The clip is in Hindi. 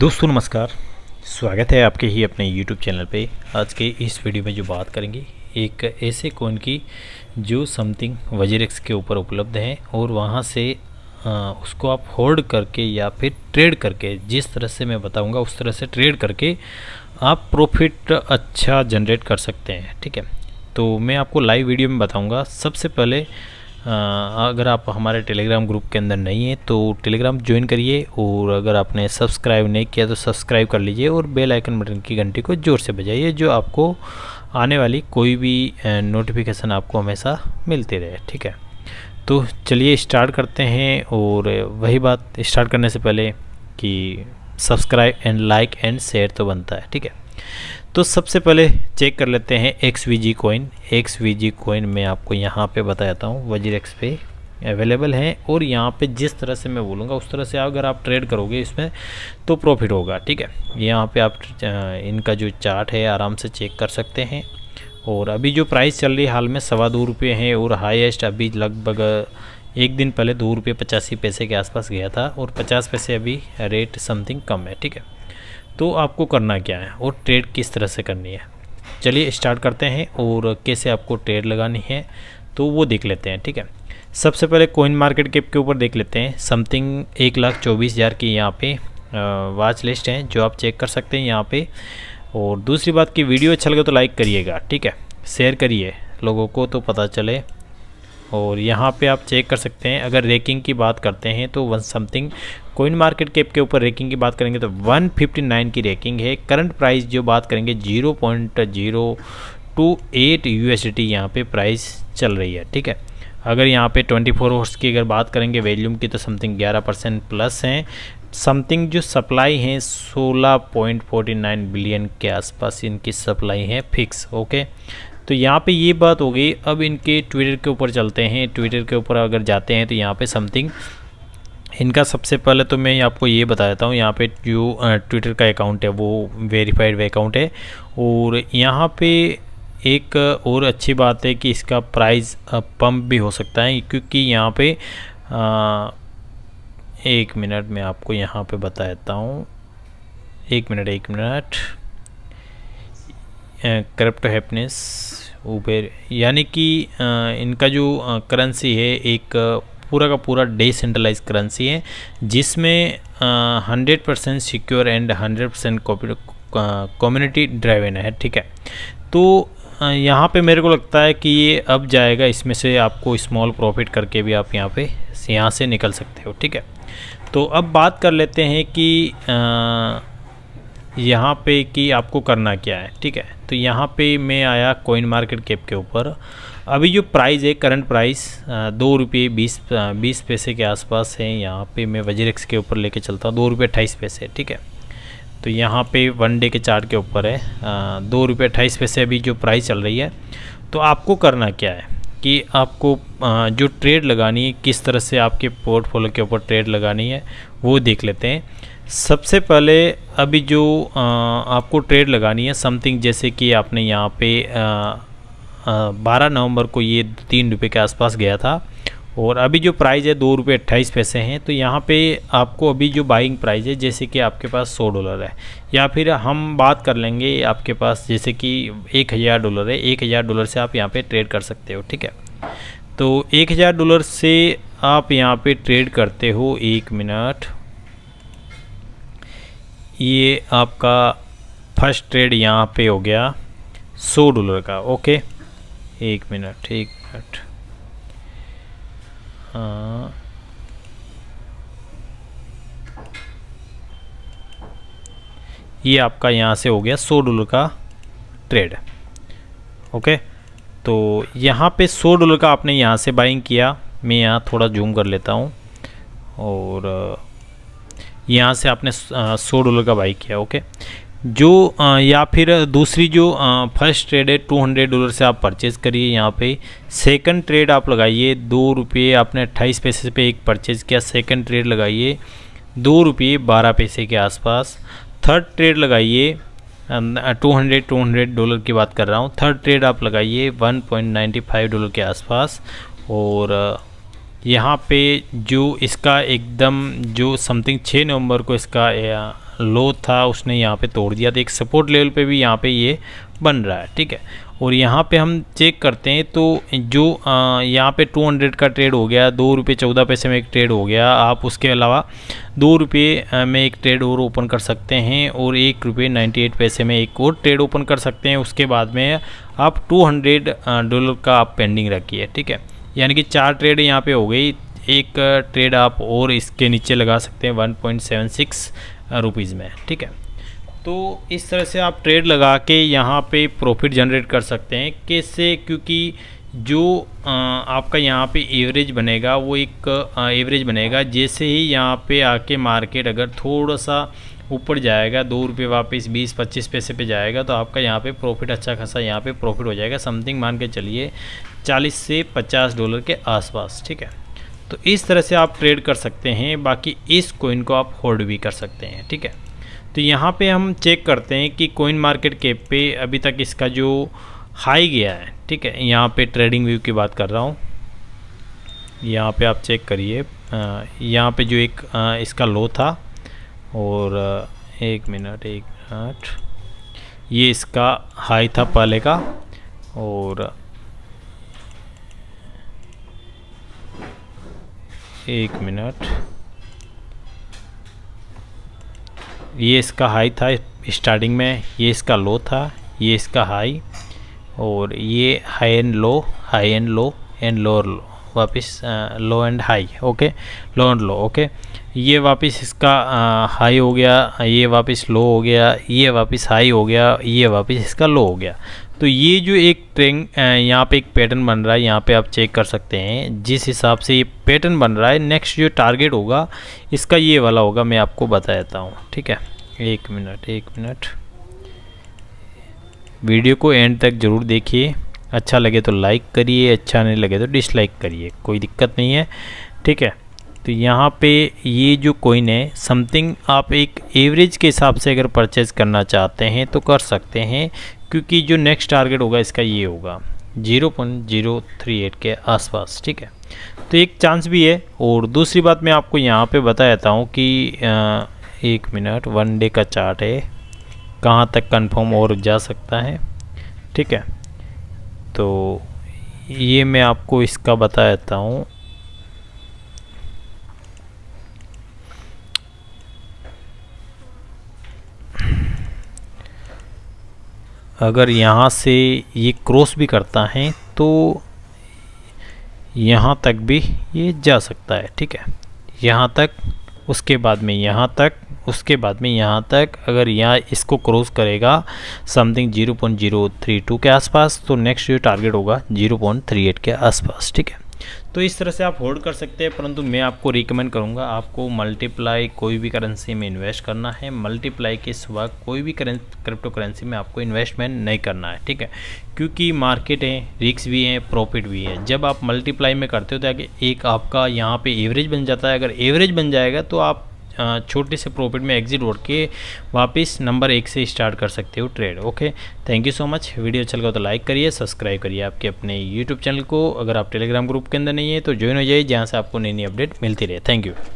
दोस्तों नमस्कार स्वागत है आपके ही अपने YouTube चैनल पे आज के इस वीडियो में जो बात करेंगे एक ऐसे कोइन की जो समथिंग वजीरेक्स के ऊपर उपलब्ध है और वहाँ से आ, उसको आप होल्ड करके या फिर ट्रेड करके जिस तरह से मैं बताऊँगा उस तरह से ट्रेड करके आप प्रॉफिट अच्छा जनरेट कर सकते हैं ठीक है तो मैं आपको लाइव वीडियो में बताऊँगा सबसे पहले अगर आप हमारे टेलीग्राम ग्रुप के अंदर नहीं हैं तो टेलीग्राम ज्वाइन करिए और अगर आपने सब्सक्राइब नहीं किया तो सब्सक्राइब कर लीजिए और बेल आइकन बटन की घंटी को ज़ोर से बजाइए जो आपको आने वाली कोई भी नोटिफिकेशन आपको हमेशा मिलती रहे ठीक है तो चलिए स्टार्ट करते हैं और वही बात स्टार्ट करने से पहले कि subscribe and like and share तो बनता है ठीक है तो सबसे पहले चेक कर लेते हैं X V G coin X V G coin मैं आपको यहाँ पे बताता हूँ वजीर एक्स पे अवेलेबल हैं और यहाँ पे जिस तरह से मैं बोलूँगा उस तरह से अगर आप ट्रेड करोगे इसमें तो प्रॉफिट होगा ठीक है यहाँ पे आप इनका जो चार्ट है आराम से चेक कर सकते हैं और अभी जो प्राइस चल रही है हाल में सवा दो रुपये हैं और हाईएस्ट अभी लगभग एक दिन पहले दो रुपये पचासी पैसे के आसपास गया था और पचास पैसे अभी रेट समथिंग कम है ठीक है तो आपको करना क्या है और ट्रेड किस तरह से करनी है चलिए स्टार्ट करते हैं और कैसे आपको ट्रेड लगानी है तो वो देख लेते हैं ठीक है सबसे पहले कोइन मार्केट कैप के ऊपर देख लेते हैं समथिंग एक लाख चौबीस हज़ार की यहाँ पे वाच लिस्ट है जो आप चेक कर सकते हैं यहाँ पे और दूसरी बात कि वीडियो अच्छा लगे तो लाइक करिएगा ठीक है शेयर करिए लोगों को तो पता चले और यहाँ पे आप चेक कर सकते हैं अगर रेकिंग की बात करते हैं तो one something coin market cap के ऊपर रेकिंग की बात करेंगे तो 159 की रेकिंग है करंट प्राइस जो बात करेंगे 0.028 यूएसडी यहाँ पर प्राइस चल रही है ठीक है अगर यहाँ पे 24 फोर आवर्स की अगर बात करेंगे वैल्यूम की तो समथिंग 11 परसेंट प्लस हैं समथिंग जो सप्लाई है 16.49 बिलियन के आसपास इनकी सप्लाई है फिक्स ओके okay? तो यहाँ पे ये बात हो गई अब इनके ट्विटर के ऊपर चलते हैं ट्विटर के ऊपर अगर जाते हैं तो यहाँ पे समथिंग इनका सबसे पहले तो मैं आपको ये बता देता हूँ यहाँ पे जो ट्विटर का अकाउंट है वो वेरीफाइड वे अकाउंट है और यहाँ पे एक और अच्छी बात है कि इसका प्राइस पंप भी हो सकता है क्योंकि यहाँ पे आ, एक मिनट मैं आपको यहाँ पे बता देता हूँ एक मिनट एक मिनट करप्ट हैप्पनेस ऊबेर यानी कि इनका जो करेंसी है एक पूरा का पूरा डिसेंट्रलाइज करेंसी है जिसमें hundred percent secure and hundred percent community driven है ठीक है तो यहाँ पे मेरे को लगता है कि ये अब जाएगा इसमें से आपको स्मॉल प्रॉफिट करके भी आप यहाँ पे यहाँ से निकल सकते हो ठीक है तो अब बात कर लेते हैं कि यहाँ पे कि आपको करना क्या है ठीक है तो यहाँ पे मैं आया कोइन मार्केट कैप के ऊपर अभी जो प्राइस है करंट प्राइस दो रुपये बीस बीस पैसे के आसपास है यहाँ पे मैं वजीरेक्स के ऊपर लेके चलता हूँ दो रुपये अट्ठाईस पैसे ठीक है तो यहाँ पे वन डे के चार्ट के ऊपर है दो रुपये अट्ठाईस पैसे अभी जो प्राइस चल रही है तो आपको करना क्या है कि आपको जो ट्रेड लगानी है किस तरह से आपके पोर्टफोलियो के ऊपर ट्रेड लगानी है वो देख लेते हैं सबसे पहले अभी जो आ, आपको ट्रेड लगानी है समथिंग जैसे कि आपने यहाँ पे बारह नवंबर को ये तीन रुपये के आसपास गया था और अभी जो प्राइस है दो रुपये अट्ठाईस पैसे हैं तो यहाँ पे आपको अभी जो बाइंग प्राइस है जैसे कि आपके पास सौ डॉलर है या फिर हम बात कर लेंगे आपके पास जैसे कि एक हज़ार डॉलर है एक हज़ार डॉलर से आप यहाँ पे ट्रेड कर सकते हो ठीक है तो एक हज़ार डॉलर से आप यहाँ पे ट्रेड करते हो एक मिनट ये आपका फर्स्ट ट्रेड यहाँ पे हो गया सौ डॉलर का ओके एक मिनट एक मिनट हाँ ये आपका यहाँ से हो गया सौ डॉलर का ट्रेड ओके तो यहाँ पे सौ डॉलर का आपने यहाँ से बाइंग किया मैं यहाँ थोड़ा जूम कर लेता हूँ और यहाँ से आपने सौ डॉलर का बाई किया ओके जो या फिर दूसरी जो फर्स्ट ट्रेड है टू हंड्रेड डॉलर से आप परचेज़ करिए यहाँ पे सेकंड ट्रेड आप लगाइए दो रुपये आपने अट्ठाईस पैसे पे एक परचेज़ किया सेकंड ट्रेड लगाइए दो रुपये बारह पैसे के आसपास थर्ड ट्रेड लगाइए two hundred two hundred dollar की बात कर रहा हूँ थर्ड ट्रेड आप लगाइए one point ninety five dollar के आसपास और यहाँ पे जो इसका एकदम जो समथिंग छः नवंबर को इसका लो था उसने यहाँ पे तोड़ दिया था तो एक सपोर्ट लेवल पे भी यहाँ पे ये बन रहा है ठीक है और यहाँ पे हम चेक करते हैं तो जो यहाँ पे 200 का ट्रेड हो गया दो रुपये चौदह पैसे में एक ट्रेड हो गया आप उसके अलावा दो रुपये में एक ट्रेड और ओपन कर सकते हैं और एक रुपये नाइन्टी पैसे में एक और ट्रेड ओपन कर सकते हैं उसके बाद में आप 200 डॉलर का आप पेंडिंग रखिए ठीक है यानी कि चार ट्रेड यहाँ पे हो गई एक ट्रेड आप और इसके नीचे लगा सकते हैं one point seven six rupees में ठीक है तो इस तरह से आप ट्रेड लगा के यहाँ पे प्रॉफिट जनरेट कर सकते हैं कैसे क्योंकि जो आपका यहाँ पे एवरेज बनेगा वो एक एवरेज बनेगा जैसे ही यहाँ पे आके मार्केट अगर थोड़ा सा ऊपर जाएगा दो रुपये वापस बीस पच्चीस पैसे पे जाएगा तो आपका यहाँ पे प्रॉफिट अच्छा खासा यहाँ पे प्रॉफिट हो जाएगा समथिंग मान के चलिए चालीस से पचास डॉलर के आसपास ठीक है तो इस तरह से आप ट्रेड कर सकते हैं बाकी इस कोइन को आप होल्ड भी कर सकते हैं ठीक है तो यहाँ पर हम चेक करते हैं कि कोइन मार्केट कैप पे अभी तक इसका जो हाई गया है ठीक है यहाँ पर ट्रेडिंग व्यू की बात कर रहा हूँ यहाँ पे आप चेक करिए यहाँ पे जो एक आ, इसका लो था और एक मिनट एक मिनट ये इसका हाई था पहले का और एक मिनट ये इसका हाई था स्टार्टिंग में ये इसका लो था ये इसका हाई और ये high and low high and low and lower low वापस low and high okay low and low okay ये वापस इसका हाई हो गया ये वापस लो हो गया ये वापस हाई हो गया ये वापस इसका लो हो गया तो ये जो एक ट्रेंग यहाँ पे एक पैटर्न बन रहा है यहाँ पे आप चेक कर सकते हैं जिस हिसाब से ये पैटर्न बन रहा है नेक्स्ट जो टारगेट होगा इसका ये वाला होगा मैं आपको बता देता हूँ ठीक है एक मिनट एक मिनट वीडियो को एंड तक ज़रूर देखिए अच्छा लगे तो लाइक करिए अच्छा नहीं लगे तो डिसलाइक करिए कोई दिक्कत नहीं है ठीक है तो यहाँ पे ये जो कोइन है समथिंग आप एक एवरेज के हिसाब से अगर परचेज़ करना चाहते हैं तो कर सकते हैं क्योंकि जो नेक्स्ट टारगेट होगा इसका ये होगा zero point zero three eight के आसपास ठीक है तो एक चांस भी है और दूसरी बात मैं आपको यहाँ पे बता देता हूँ कि आ, एक मिनट वन डे का चार्ट है कहाँ तक कंफर्म और जा सकता है ठीक है तो ये मैं आपको इसका बता देता हूँ अगर यहाँ से ये क्रॉस भी करता है तो यहाँ तक भी ये जा सकता है ठीक है यहाँ तक उसके बाद में यहाँ तक उसके बाद में यहाँ तक अगर यहाँ इसको क्रॉस करेगा something zero point zero three two के आसपास तो नेक्स्ट जो टारगेट होगा जीरो पॉइंट थ्री एट के आसपास ठीक है तो इस तरह से आप होल्ड कर सकते हैं परंतु मैं आपको रिकमेंड करूँगा आपको मल्टीप्लाई कोई भी करेंसी में इन्वेस्ट करना है मल्टीप्लाई के सिवा कोई भी करें क्रिप्टो करेंसी में आपको इन्वेस्टमेंट नहीं करना है ठीक है क्योंकि मार्केट है रिक्स भी है प्रॉफिट भी है जब आप मल्टीप्लाई में करते हो तो एक आपका यहाँ पर एवरेज बन जाता है अगर एवरेज बन जाएगा तो आप छोटे से प्रॉफिट में एग्जिट और के वापस नंबर एक से स्टार्ट कर सकते हो trade okay thank you so much video अच्छा लगा तो लाइक करिए सब्सक्राइब करिए आपके अपने यूट्यूब चैनल को अगर आप टेलीग्राम ग्रुप के अंदर नहीं है तो ज्वाइन हो जाइए जहाँ से आपको नई नई अपडेट मिलती रहे थैंक यू